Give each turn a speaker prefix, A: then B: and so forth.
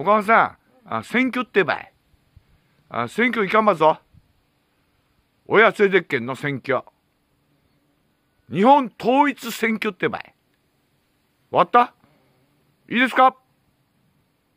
A: お母さん、あ選挙ってばい。あ選挙いかんばぞ。親政け権の選挙。日本統一選挙ってばい。終わったいいですか